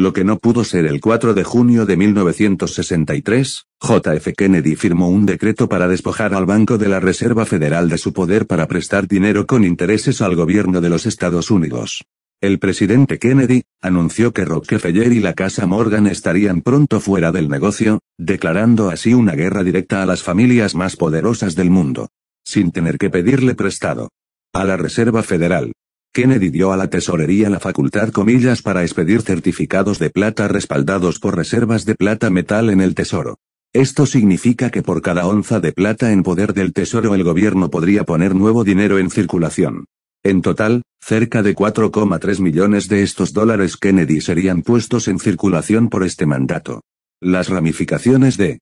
lo que no pudo ser el 4 de junio de 1963, JF Kennedy firmó un decreto para despojar al Banco de la Reserva Federal de su poder para prestar dinero con intereses al gobierno de los Estados Unidos. El presidente Kennedy anunció que Rockefeller y la Casa Morgan estarían pronto fuera del negocio, declarando así una guerra directa a las familias más poderosas del mundo. Sin tener que pedirle prestado. A la Reserva Federal. Kennedy dio a la tesorería la facultad comillas para expedir certificados de plata respaldados por reservas de plata metal en el tesoro. Esto significa que por cada onza de plata en poder del tesoro el gobierno podría poner nuevo dinero en circulación. En total, cerca de 4,3 millones de estos dólares Kennedy serían puestos en circulación por este mandato. Las ramificaciones de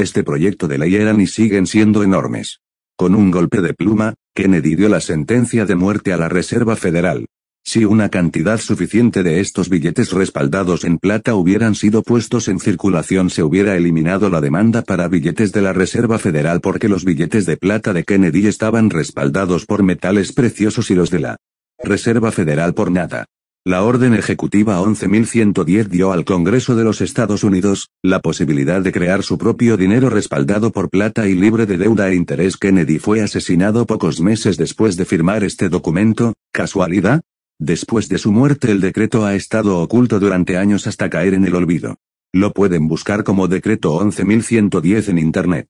este proyecto de ley eran y siguen siendo enormes. Con un golpe de pluma, Kennedy dio la sentencia de muerte a la Reserva Federal. Si una cantidad suficiente de estos billetes respaldados en plata hubieran sido puestos en circulación se hubiera eliminado la demanda para billetes de la Reserva Federal porque los billetes de plata de Kennedy estaban respaldados por metales preciosos y los de la Reserva Federal por nada. La Orden Ejecutiva 11.110 dio al Congreso de los Estados Unidos, la posibilidad de crear su propio dinero respaldado por plata y libre de deuda e interés. Kennedy fue asesinado pocos meses después de firmar este documento, ¿casualidad? Después de su muerte el decreto ha estado oculto durante años hasta caer en el olvido. Lo pueden buscar como decreto 11.110 en Internet.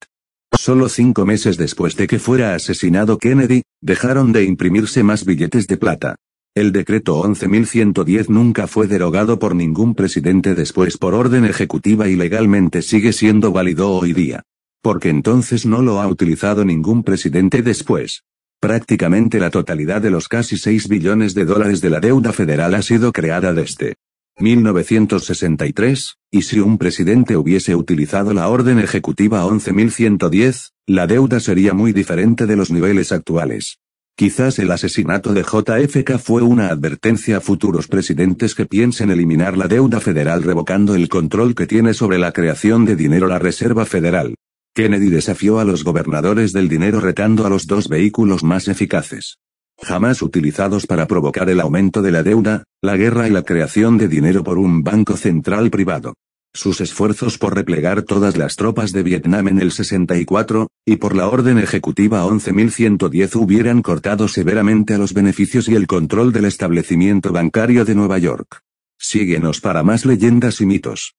Solo cinco meses después de que fuera asesinado Kennedy, dejaron de imprimirse más billetes de plata. El decreto 11.110 nunca fue derogado por ningún presidente después por orden ejecutiva y legalmente sigue siendo válido hoy día. Porque entonces no lo ha utilizado ningún presidente después. Prácticamente la totalidad de los casi 6 billones de dólares de la deuda federal ha sido creada desde 1963, y si un presidente hubiese utilizado la orden ejecutiva 11.110, la deuda sería muy diferente de los niveles actuales. Quizás el asesinato de JFK fue una advertencia a futuros presidentes que piensen eliminar la deuda federal revocando el control que tiene sobre la creación de dinero la Reserva Federal. Kennedy desafió a los gobernadores del dinero retando a los dos vehículos más eficaces. Jamás utilizados para provocar el aumento de la deuda, la guerra y la creación de dinero por un banco central privado sus esfuerzos por replegar todas las tropas de Vietnam en el 64, y por la orden ejecutiva 11.110 hubieran cortado severamente a los beneficios y el control del establecimiento bancario de Nueva York. Síguenos para más leyendas y mitos.